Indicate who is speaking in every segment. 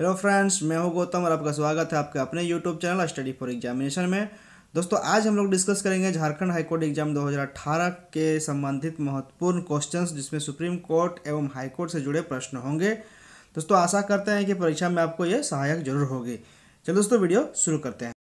Speaker 1: hello friends मैं हूं गौतम और आपका स्वागत है आपके अपने YouTube channel study for examination में दोस्तों आज हम लोग डिस्कस करेंगे झारखंड हाईकोर्ट एग्जाम 2018 के संबंधित महत्वपूर्ण क्वेश्चंस जिसमें सुप्रीम कोर्ट एवं हाईकोर्ट से जुड़े प्रश्न होंगे दोस्तों आशा करते हैं कि परीक्षा में आपको ये सहायक जरूर होगी चलो दोस्तों वीडियो शुरू करते हैं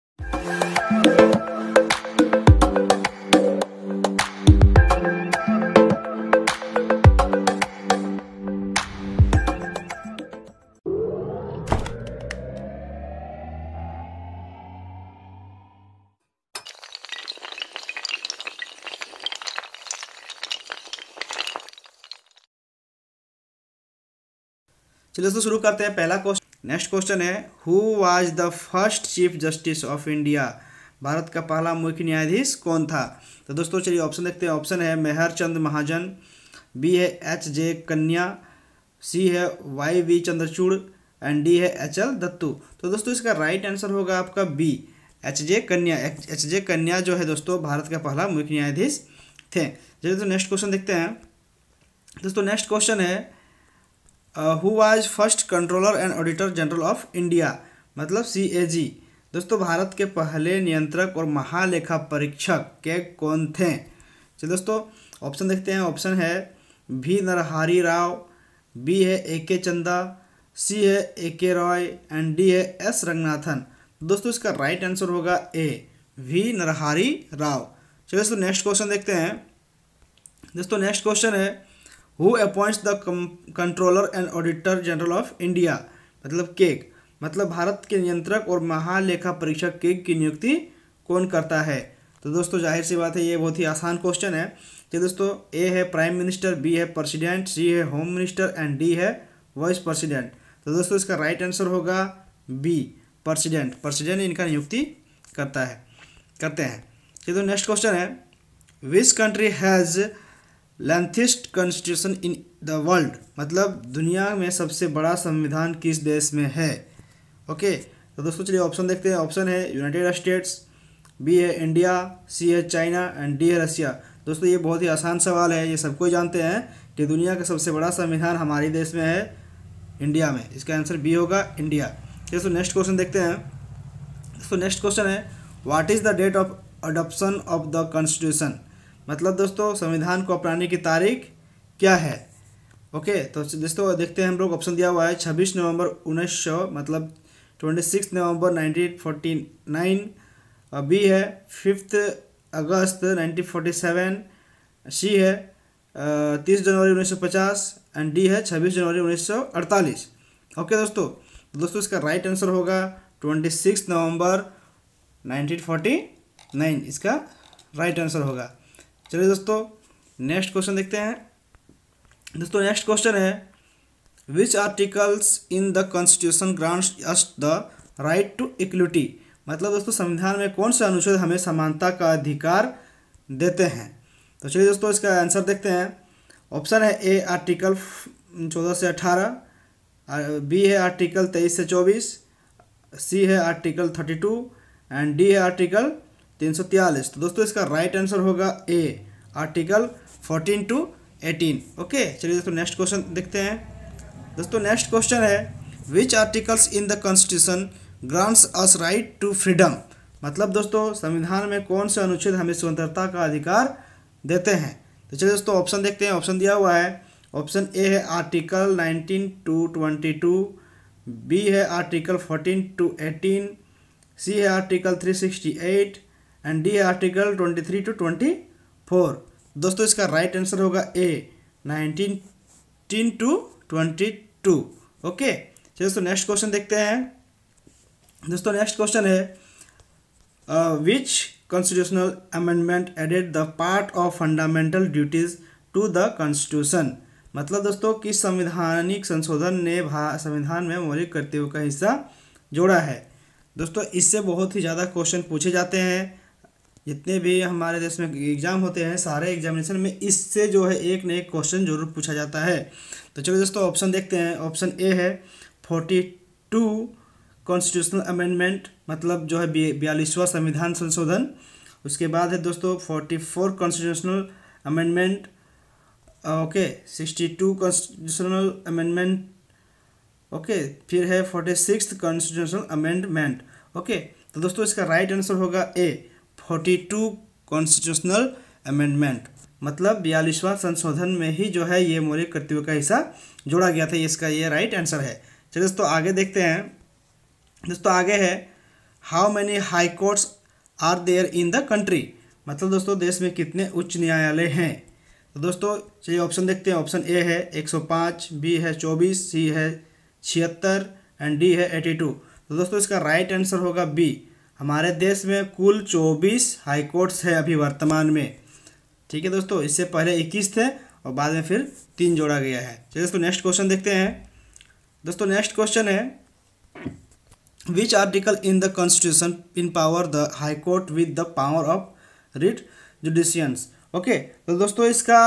Speaker 1: चलिए दोस्तों शुरू करते हैं पहला क्वेश्चन नेक्स्ट क्वेश्चन है who was the first chief justice of India Bharat का पहला मुख्य न्यायाधीश कौन था तो दोस्तों चलिए ऑप्शन देखते हैं ऑप्शन है मेहर चंद महाजन बी है एच जे कन्या सी है Y V Chandrachud and D है एच एल दत्तू तो दोस्तों इसका राइट आंसर होगा आपका बी एच जे कन्या एच जे कन्या जो है दोस्तों भारत का पहला मुख्य न्यायाधीश थे चलिए तो नेक्स्ट क्वेश्चन देखते हैं दोस्तों नेक्स्ट क्वेश्चन है who was first controller and auditor general of India मतलब सी ए जी दोस्तों भारत के पहले नियंत्रक और महालेखा परीक्षक के कौन थे चलिए दोस्तों ऑप्शन देखते हैं ऑप्शन है भी नरहारी राव बी है ए के चंदा सी है A K Roy and D है एस रंगनाथन दोस्तों इसका राइट आंसर होगा ए वी नरहारी राव चलिए दोस्तों नेक्स्ट क्वेश्चन देखते हैं दोस्तों नेक्स्ट क्वेश्चन है who appoints the controller and auditor general of India मतलब केक मतलब भारत के नियंत्रक और महालेखा परीक्षक केक की नियुक्ति कौन करता है तो दोस्तों जाहिर सी बात है ये बहुत ही आसान क्वेश्चन है कि दोस्तों ए है प्राइम मिनिस्टर बी है प्रेसिडेंट सी है होम मिनिस्टर एंड डी है वाइस प्रेसिडेंट तो दोस्तों इसका राइट आंसर होगा बी प्रेसिडेंट प्रेसिडेंट इनका नियुक्ति करता है करते हैं ये तो नेक्स्ट क्वेश्चन है which country has lengthiest constitution in the world मतलब दुनिया में सबसे बड़ा संविधान किस देश में है ओके तो दोस्तों चलिए ऑप्शन देखते हैं ऑप्शन है यूनाइटेड स्टेट्स बी है इंडिया सी है चाइना एंड डी है रशिया दोस्तों ये बहुत ही आसान सवाल है ये सबको जानते हैं कि दुनिया का सबसे बड़ा संविधान हमारे देश में है इंडिया में इसका आंसर बी होगा इंडिया दोस्तों नेक्स्ट क्वेश्चन देखते हैं दोस्तों नेक्स्ट क्वेश्चन है what is the date of adoption of the constitution मतलब दोस्तों संविधान को अपनाने की तारीख क्या है ओके तो दोस्तों देखते हैं हम लोग ऑप्शन दिया हुआ है छब्बीस नवंबर उन्नीस सौ मतलब twenty six November nineteen forty nine B है fifth August nineteen forty seven C है तीस जनवरी उन्नीस सौ पचास एंड डी है छब्बीस जनवरी उन्नीस सौ अड़तालीस ओके दोस्तों तो दोस्तों इसका राइट आंसर होगा twenty six November nineteen forty nine इसका राइट आंसर होगा चलिए दोस्तों नेक्स्ट क्वेश्चन देखते हैं दोस्तों नेक्स्ट क्वेश्चन है which articles in the constitution grants us the right to equity मतलब दोस्तों संविधान में कौन सा अनुच्छेद हमें समानता का अधिकार देते हैं तो चलिए दोस्तों इसका आंसर देखते हैं ऑप्शन है ए आर्टिकल चौदह से अठारह बी है आर्टिकल तेईस से चौबीस सी है article thirty two and D है आर्टिकल तीन सौ तियालीस तो दोस्तों इसका राइट आंसर होगा A article fourteen to eighteen okay चलिए दोस्तों नेक्स्ट क्वेश्चन देखते हैं दोस्तों नेक्स्ट क्वेश्चन है which articles in the constitution grants us right to freedom मतलब दोस्तों संविधान में कौन से अनुच्छेद हमें स्वतंत्रता का अधिकार देते हैं तो चलिए दोस्तों ऑप्शन देखते हैं ऑप्शन दिया हुआ है ऑप्शन ए है article nineteen to twenty two B है article fourteen to eighteen C है article three sixty eight and D article twenty three to twenty four दोस्तों इसका राइट आंसर होगा A nineteen to twenty two okay चलिए दोस्तों next question देखते हैं दोस्तों नेक्स्ट क्वेश्चन है which constitutional amendment added the part of fundamental duties to the constitution मतलब दोस्तों किस संविधानिक संशोधन ने संविधान में मौलिक कर्तव्यों का हिस्सा जोड़ा है दोस्तों इससे बहुत ही ज़्यादा क्वेश्चन पूछे जाते हैं जितने भी हमारे देश में एग्ज़ाम होते हैं सारे एग्जामिनेशन में इससे जो है एक न एक क्वेश्चन जरूर पूछा जाता है तो चलो दोस्तों ऑप्शन देखते हैं ऑप्शन ए है फोर्टी टू कॉन्स्टिट्यूशनल अमेंडमेंट मतलब जो है बयालीसवा संविधान संशोधन उसके बाद है दोस्तों forty four constitutional amendment okay sixty two constitutional amendment okay फिर है forty six constitutional amendment okay तो दोस्तों इसका राइट आंसर होगा A forty two constitutional amendment मतलब बयालीसवां संशोधन में ही जो है ये मौलिक कर्तव्य का हिस्सा जोड़ा गया था इसका ये राइट आंसर है चलिए दोस्तों आगे देखते हैं दोस्तों आगे है how many high courts are there in the country मतलब दोस्तों देश में कितने उच्च न्यायालय हैं तो दोस्तों चलिए ऑप्शन देखते हैं ऑप्शन ए है 105 बी है 24 सी है छिहत्तर एंड डी है 82 तो दोस्तों इसका राइट आंसर होगा बी हमारे देश में कुल चौबीस हाई कोर्ट्स है अभी वर्तमान में ठीक है दोस्तों इससे पहले इक्कीस थे और बाद में फिर तीन जोड़ा गया है चलिए दोस्तों नेक्स्ट क्वेश्चन देखते हैं दोस्तों नेक्स्ट क्वेश्चन है which article in the constitution empower the high court with the power of writ जुडिशियंस ओके तो दोस्तों इसका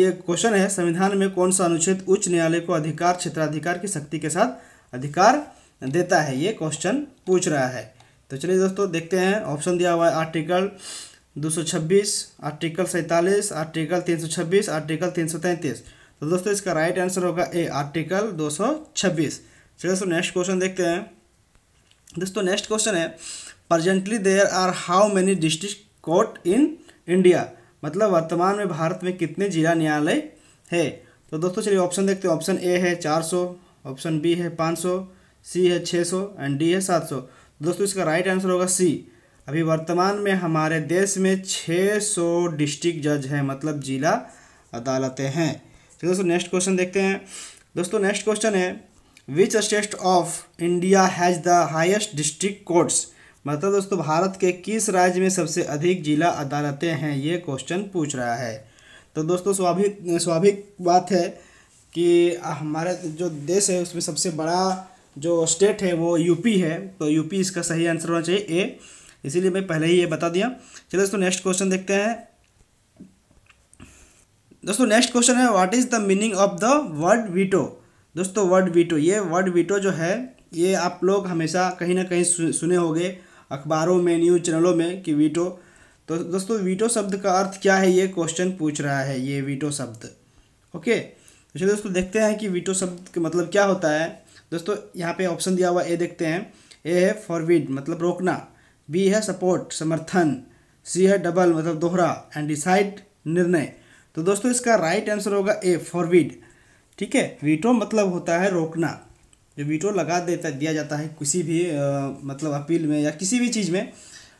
Speaker 1: ये क्वेश्चन है संविधान में कौन सा अनुच्छेद उच्च न्यायालय को अधिकार क्षेत्राधिकार की शक्ति के साथ अधिकार देता है ये क्वेश्चन पूछ रहा है तो चलिए दोस्तों देखते हैं ऑप्शन दिया हुआ है आर्टिकल 226 आर्टिकल सैंतालीस आर्टिकल 326 आर्टिकल 333 तो दोस्तों इसका राइट आंसर होगा ए आर्टिकल 226 चलिए दोस्तों नेक्स्ट क्वेश्चन देखते हैं दोस्तों नेक्स्ट क्वेश्चन है presently there are how many district court in India मतलब वर्तमान में भारत में कितने जिला न्यायालय है तो दोस्तों चलिए ऑप्शन देखते हैं ऑप्शन ए है 400 ऑप्शन बी है 500 सी है 600 एंड डी है 700 दोस्तों इसका राइट आंसर होगा सी अभी वर्तमान में हमारे देश में 600 डिस्ट्रिक्ट जज हैं मतलब जिला अदालतें हैं चलिए दोस्तों नेक्स्ट क्वेश्चन देखते हैं दोस्तों नेक्स्ट क्वेश्चन है which state of India has the highest district courts मतलब दोस्तों भारत के किस राज्य में सबसे अधिक जिला अदालतें हैं ये क्वेश्चन पूछ रहा है तो दोस्तों स्वाभाविक स्वाभाविक बात है कि हमारा जो देश है उसमें सबसे बड़ा जो स्टेट है वो यूपी है तो यूपी इसका सही आंसर होना चाहिए ए इसीलिए मैं पहले ही ये बता दिया चलिए दोस्तों नेक्स्ट क्वेश्चन देखते हैं दोस्तों नेक्स्ट क्वेश्चन है what is the meaning of the word veto दोस्तों वर्ड वीटो ये वर्ड वीटो जो है ये आप लोग हमेशा कहीं ना कहीं सुने होंगे अखबारों में न्यूज़ चैनलों में कि वीटो तो दोस्तों वीटो शब्द का अर्थ क्या है ये क्वेश्चन पूछ रहा है ये वीटो शब्द ओके तो चलिए दोस्तों देखते हैं कि वीटो शब्द का मतलब क्या होता है दोस्तों यहाँ पे ऑप्शन दिया हुआ ए देखते हैं ए है फॉरविड मतलब रोकना बी है सपोर्ट समर्थन सी है डबल मतलब दोहरा एंड डिसाइड निर्णय तो दोस्तों इसका राइट आंसर होगा ए फॉरविड ठीक है वीटो मतलब होता है रोकना जो वीटो लगा देता दिया जाता है किसी भी आ, मतलब अपील में या किसी भी चीज़ में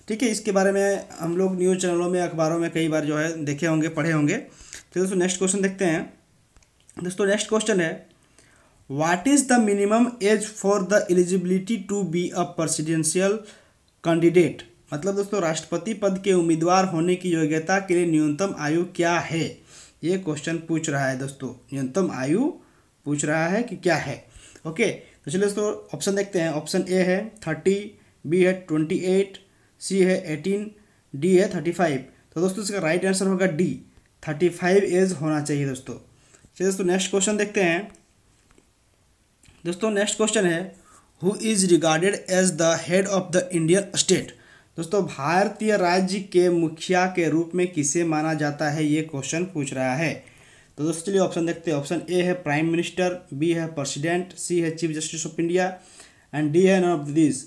Speaker 1: ठीक है इसके बारे में हम लोग न्यूज़ चैनलों में अखबारों में कई बार जो है देखे होंगे पढ़े होंगे तो दोस्तों नेक्स्ट क्वेश्चन देखते हैं दोस्तों नेक्स्ट क्वेश्चन है what is the minimum age for the eligibility to be a presidential candidate मतलब दोस्तों राष्ट्रपति पद के उम्मीदवार होने की योग्यता के लिए न्यूनतम आयु क्या है ये क्वेश्चन पूछ रहा है दोस्तों न्यूनतम आयु पूछ रहा है कि क्या है ओके तो चलिए दोस्तों ऑप्शन देखते हैं ऑप्शन ए है थर्टी बी है ट्वेंटी एट सी है एटीन डी है थर्टी फाइव तो दोस्तों इसका राइट आंसर होगा डी थर्टी फाइव एज होना चाहिए दोस्तों चलिए दोस्तों नेक्स्ट क्वेश्चन देखते हैं दोस्तों नेक्स्ट क्वेश्चन है who is regarded as the head of the Indian state दोस्तों भारतीय राज्य के मुखिया के रूप में किसे माना जाता है ये क्वेश्चन पूछ रहा है तो दोस्तों चलिए ऑप्शन देखते हैं ऑप्शन ए है प्राइम मिनिस्टर बी है प्रेसिडेंट सी है chief justice of India and D है नन ऑफ दिस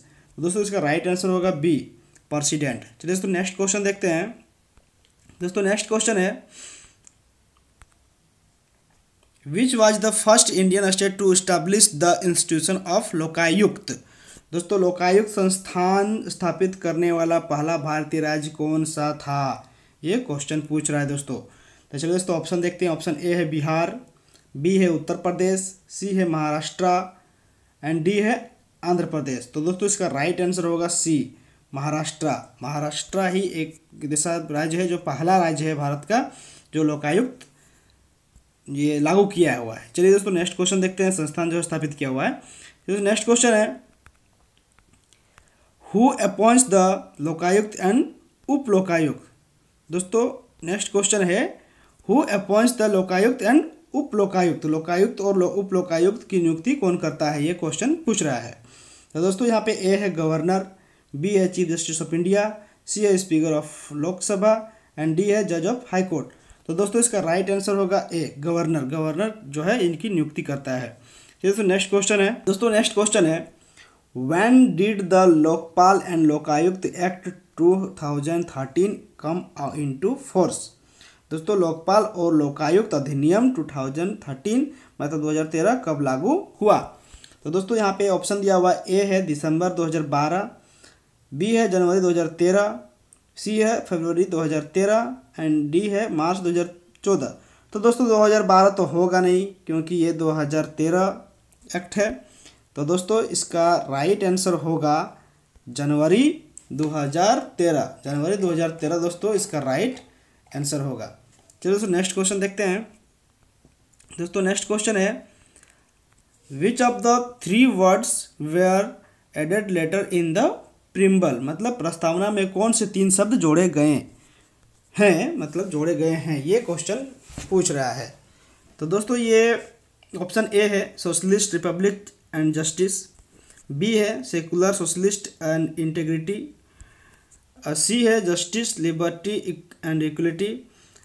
Speaker 1: दोस्तों इसका राइट आंसर होगा बी प्रेसिडेंट चलिए दोस्तों नेक्स्ट क्वेश्चन देखते हैं दोस्तों नेक्स्ट क्वेश्चन है which was the first Indian state to establish the institution of Lokayukta दोस्तों लोकायुक्त संस्थान स्थापित करने वाला पहला भारतीय राज्य कौन सा था ये क्वेश्चन पूछ रहा है दोस्तों तो चलिए दोस्तों ऑप्शन देखते हैं ऑप्शन ए है बिहार बी है उत्तर प्रदेश सी है महाराष्ट्र एंड डी है आंध्र प्रदेश तो दोस्तों इसका राइट आंसर होगा सी महाराष्ट्र महाराष्ट्र ही एक दिशा राज्य है जो पहला राज्य है भारत का जो लोकायुक्त ये लागू किया हुआ है चलिए दोस्तों नेक्स्ट क्वेश्चन देखते हैं संस्थान जो स्थापित किया हुआ है नेक्स्ट तो क्वेश्चन है who appoints the Lokayukta and upa Lokayukta दोस्तों नेक्स्ट क्वेश्चन है who appoints the Lokayukta and तो उप लोकायुक्त लोकायुक्त और लो, उप लोकायुक्त की नियुक्ति कौन करता है ये क्वेश्चन पूछ रहा है तो दोस्तों यहाँ पे ए है गवर्नर बी है chief justice of India C है speaker of Lok Sabha and D है जज ऑफ हाईकोर्ट तो दोस्तों इसका राइट आंसर होगा ए गवर्नर गवर्नर जो है इनकी नियुक्ति करता है दोस्तों नेक्स्ट क्वेश्चन है दोस्तों नेक्स्ट क्वेश्चन है when did the Lokpal and Lokayukta act 2013 come into force दोस्तों लोकपाल और लोकायुक्त अधिनियम 2013 मतलब 2013 कब लागू हुआ तो दोस्तों यहाँ पे ऑप्शन दिया हुआ ए है दिसंबर 2012 बी है जनवरी तेरह सी है फरवरी 2013 एंड डी है मार्च 2014 तो दोस्तों 2012 तो होगा नहीं क्योंकि ये 2013 एक्ट है तो दोस्तों इसका राइट आंसर होगा जनवरी 2013 जनवरी 2013 दोस्तों इसका राइट आंसर होगा चलो दोस्तों नेक्स्ट क्वेश्चन देखते हैं दोस्तों नेक्स्ट क्वेश्चन है which of the three words were added later in the preamble मतलब प्रस्तावना में कौन से तीन शब्द जोड़े गए हैं मतलब जोड़े गए हैं ये क्वेश्चन पूछ रहा है तो दोस्तों ये ऑप्शन ए है socialist republic and justice B है secular socialist and integrity C है justice liberty and equality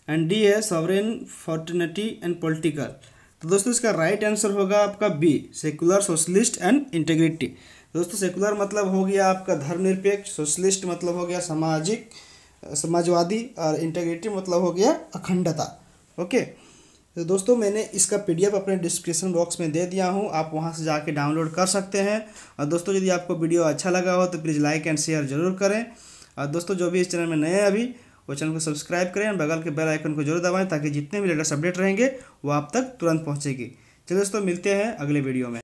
Speaker 1: and D है सॉवरेन फॉर्टनिटी एंड पॉलिटिकल तो दोस्तों इसका राइट आंसर होगा आपका B secular socialist and integrity दोस्तों सेकुलर मतलब हो गया आपका धर्मनिरपेक्ष सोशलिस्ट मतलब हो गया सामाजिक समाजवादी और इंटेग्रेटिव मतलब हो गया अखंडता ओके तो दोस्तों मैंने इसका पीडीएफ अपने डिस्क्रिप्शन बॉक्स में दे दिया हूँ आप वहाँ से जाके डाउनलोड कर सकते हैं और दोस्तों यदि आपको वीडियो अच्छा लगा हो तो प्लीज़ लाइक एंड शेयर जरूर करें और दोस्तों जो भी इस चैनल में नए हैं अभी वो चैनल को सब्सक्राइब करें और बगल के बेल आइकन को जरूर दबाएं ताकि जितने भी लेटेस्ट अपडेट रहेंगे वो आप तक तुरंत पहुँचेगी चलिए दोस्तों मिलते हैं अगले वीडियो में